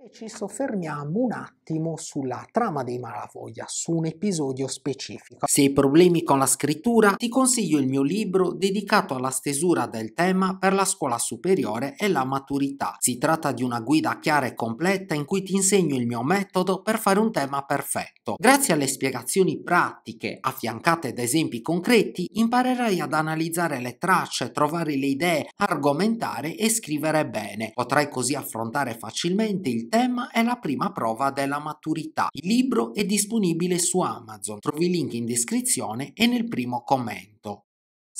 e ci soffermiamo un attimo sulla trama dei Malavoglia, su un episodio specifico. Se hai problemi con la scrittura, ti consiglio il mio libro dedicato alla stesura del tema per la scuola superiore e la maturità. Si tratta di una guida chiara e completa in cui ti insegno il mio metodo per fare un tema perfetto. Grazie alle spiegazioni pratiche, affiancate da esempi concreti, imparerai ad analizzare le tracce, trovare le idee, argomentare e scrivere bene. Potrai così affrontare facilmente il tema è la prima prova della maturità. Il libro è disponibile su Amazon. Trovi il link in descrizione e nel primo commento.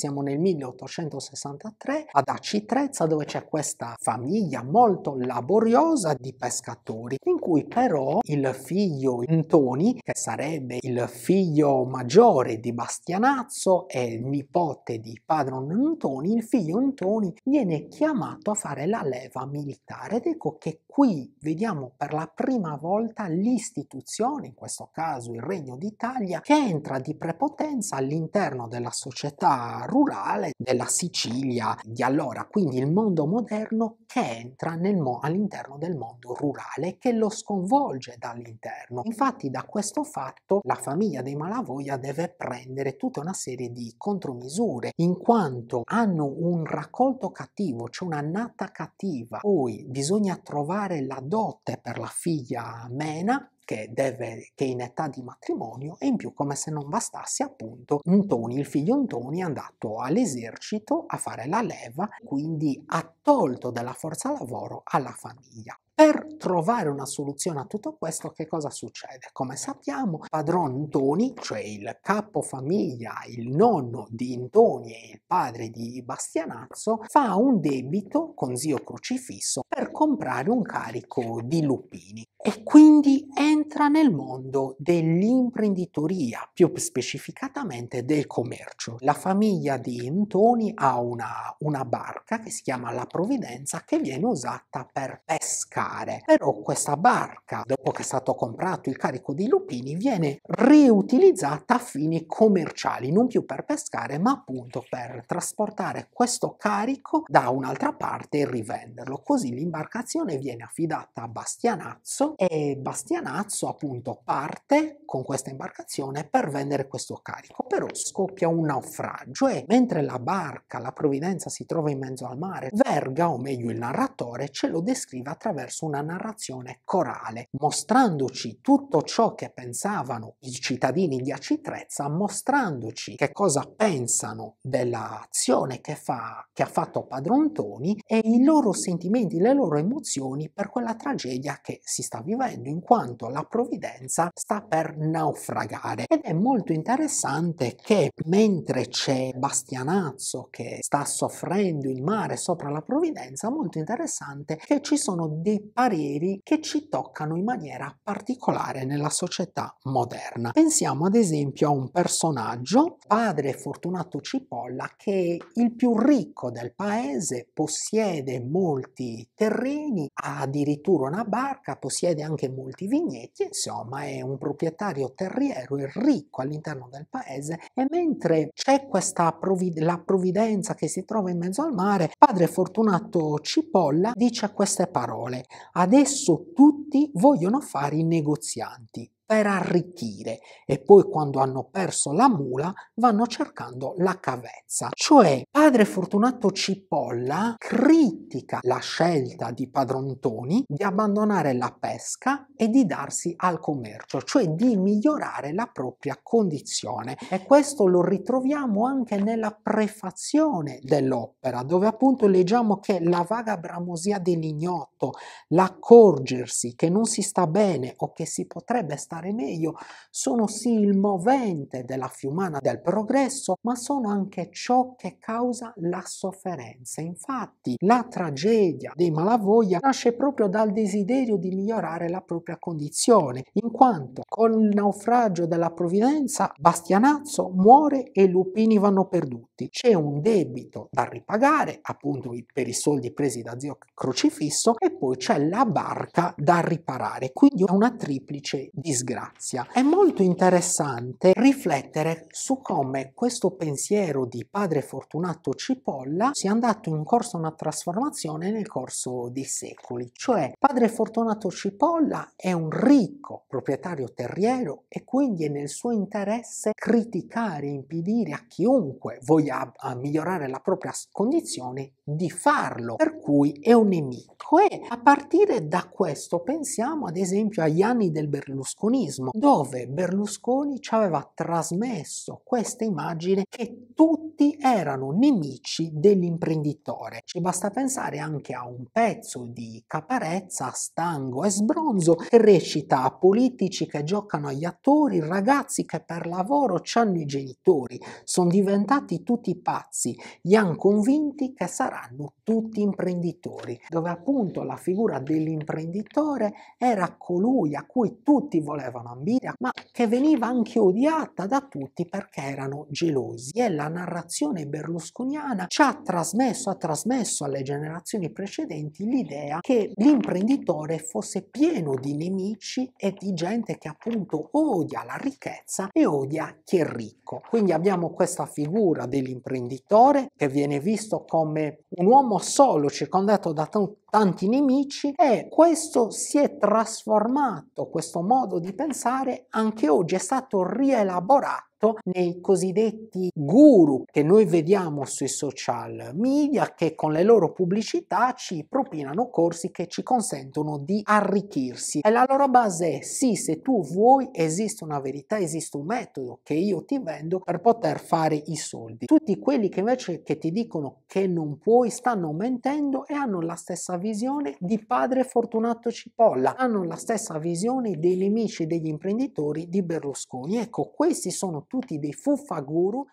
Siamo nel 1863 ad Acitrezza dove c'è questa famiglia molto laboriosa di pescatori in cui però il figlio Antoni, che sarebbe il figlio maggiore di Bastianazzo e il nipote di padron Antoni, il figlio Antoni viene chiamato a fare la leva militare ed ecco che qui vediamo per la prima volta l'istituzione, in questo caso il Regno d'Italia, che entra di prepotenza all'interno della società rurale della Sicilia di allora, quindi il mondo moderno che entra mo- all'interno del mondo rurale e che lo sconvolge dall'interno. Infatti da questo fatto la famiglia dei Malavoglia deve prendere tutta una serie di contromisure in quanto hanno un raccolto cattivo, c'è cioè una nata cattiva, poi bisogna trovare la dote per la figlia Mena che, deve, che è in età di matrimonio e in più come se non bastasse appunto Ntoni, il figlio Ntoni è andato all'esercito a fare la leva, quindi ha tolto dalla forza lavoro alla famiglia. Per trovare una soluzione a tutto questo, che cosa succede? Come sappiamo, padron Ntoni, cioè il capo famiglia, il nonno di Ntoni e il padre di Bastianazzo, fa un debito con zio Crocifisso per comprare un carico di lupini e quindi entra nel mondo dell'imprenditoria, più specificatamente del commercio. La famiglia di Antoni ha una, una, barca che si chiama La Provvidenza che viene usata per pescare, però questa barca, dopo che è stato comprato il carico di lupini, viene riutilizzata a fini commerciali, non più per pescare, ma appunto per trasportare questo carico da un'altra parte e rivenderlo. Così l'imbarcazione viene affidata a Bastianazzo e Bastianazzo appunto parte con questa imbarcazione per vendere questo carico, però scoppia un naufragio e mentre la barca, la provvidenza si trova in mezzo al mare, Verga, o meglio il narratore, ce lo descrive attraverso una narrazione corale, mostrandoci tutto ciò che pensavano i cittadini di Acitrezza, mostrandoci che cosa pensano dell'azione che, fa, che ha fatto Padron Toni e i loro sentimenti, le loro emozioni per quella tragedia che si sta sta vivendo in quanto la provvidenza sta per naufragare ed è molto interessante che mentre c'è Bastianazzo che sta soffrendo il mare sopra la provvidenza molto interessante che ci sono dei pareri che ci toccano in maniera particolare nella società moderna pensiamo ad esempio a un personaggio padre Fortunato Cipolla che è il più ricco del paese possiede molti terreni ha addirittura una barca possiede possiede anche molti vigneti, insomma è un proprietario terriero e ricco all'interno del paese e mentre c'è questa provvide- la provvidenza che si trova in mezzo al mare, padre Fortunato Cipolla dice queste parole, adesso tutti vogliono fare i negozianti, per arricchire e poi quando hanno perso la mula vanno cercando la cavezza. Cioè padre Fortunato Cipolla critica la scelta di Padrontoni di abbandonare la pesca e di darsi al commercio, cioè di migliorare la propria condizione e questo lo ritroviamo anche nella prefazione dell'opera dove appunto leggiamo che la vaga bramosia dell'ignoto, l'accorgersi che non si sta bene o che si potrebbe stare stare meglio, sono sì il movente della fiumana del progresso, ma sono anche ciò che causa la sofferenza. Infatti la tragedia dei malavoglia nasce proprio dal desiderio di migliorare la propria condizione, in quanto con il naufragio della provvidenza Bastianazzo muore e i Lupini vanno perduti. C'è un debito da ripagare, appunto per i soldi presi da zio Crocifisso, e poi c'è la barca da riparare, quindi una triplice disgrazia disgrazia. È molto interessante riflettere su come questo pensiero di padre Fortunato Cipolla sia andato in corso una trasformazione nel corso dei secoli, cioè padre Fortunato Cipolla è un ricco proprietario terriero e quindi è nel suo interesse criticare, impedire a chiunque voglia migliorare la propria condizione di farlo, per cui è un nemico. E a partire da questo pensiamo ad esempio agli anni del Berlusconi comunismo, dove Berlusconi ci aveva trasmesso questa immagine che tutti erano nemici dell'imprenditore. Ci basta pensare anche a un pezzo di Caparezza, Stango e Sbronzo che recita a politici che giocano agli attori, ragazzi che per lavoro hanno i genitori, sono diventati tutti pazzi, li hanno convinti che saranno tutti imprenditori, dove appunto la figura dell'imprenditore era colui a cui tutti volevano volevano ambire, ma che veniva anche odiata da tutti perché erano gelosi. E la narrazione berlusconiana ci ha trasmesso, ha trasmesso alle generazioni precedenti l'idea che l'imprenditore fosse pieno di nemici e di gente che appunto odia la ricchezza e odia chi è ricco. Quindi abbiamo questa figura dell'imprenditore che viene visto come un uomo solo circondato da t- tanti nemici e questo si è trasformato, questo modo di di pensare anche oggi è stato rielaborato fatto nei cosiddetti guru che noi vediamo sui social media che con le loro pubblicità ci propinano corsi che ci consentono di arricchirsi e la loro base è sì se tu vuoi esiste una verità esiste un metodo che io ti vendo per poter fare i soldi tutti quelli che invece che ti dicono che non puoi stanno mentendo e hanno la stessa visione di padre Fortunato Cipolla hanno la stessa visione dei nemici degli imprenditori di Berlusconi ecco questi sono tutti dei fuffaguru